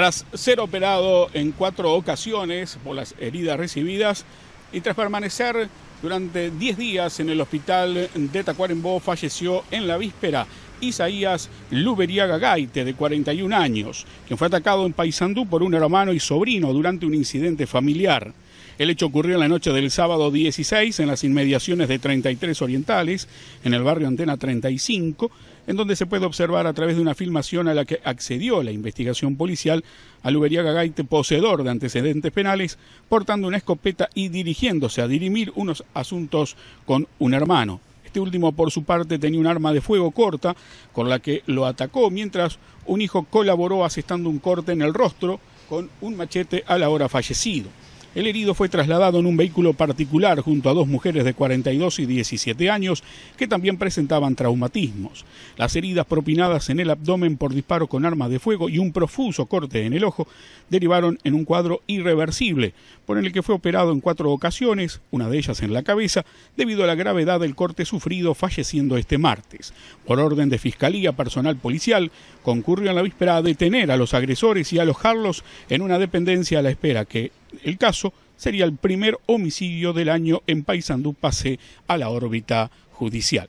Tras ser operado en cuatro ocasiones por las heridas recibidas y tras permanecer durante 10 días en el hospital de Tacuarembó, falleció en la víspera Isaías Luberiaga Gaite, de 41 años, quien fue atacado en Paysandú por un hermano y sobrino durante un incidente familiar. El hecho ocurrió en la noche del sábado 16 en las inmediaciones de 33 Orientales, en el barrio Antena 35, en donde se puede observar a través de una filmación a la que accedió la investigación policial a Lubería Gagaite, poseedor de antecedentes penales, portando una escopeta y dirigiéndose a dirimir unos asuntos con un hermano. Este último, por su parte, tenía un arma de fuego corta con la que lo atacó, mientras un hijo colaboró asestando un corte en el rostro con un machete a la hora fallecido. El herido fue trasladado en un vehículo particular junto a dos mujeres de 42 y 17 años que también presentaban traumatismos. Las heridas propinadas en el abdomen por disparo con arma de fuego y un profuso corte en el ojo derivaron en un cuadro irreversible, por el que fue operado en cuatro ocasiones, una de ellas en la cabeza, debido a la gravedad del corte sufrido falleciendo este martes. Por orden de Fiscalía Personal Policial, concurrió en la víspera a detener a los agresores y alojarlos en una dependencia a la espera que el caso, sería el primer homicidio del año en Paysandú pase a la órbita judicial.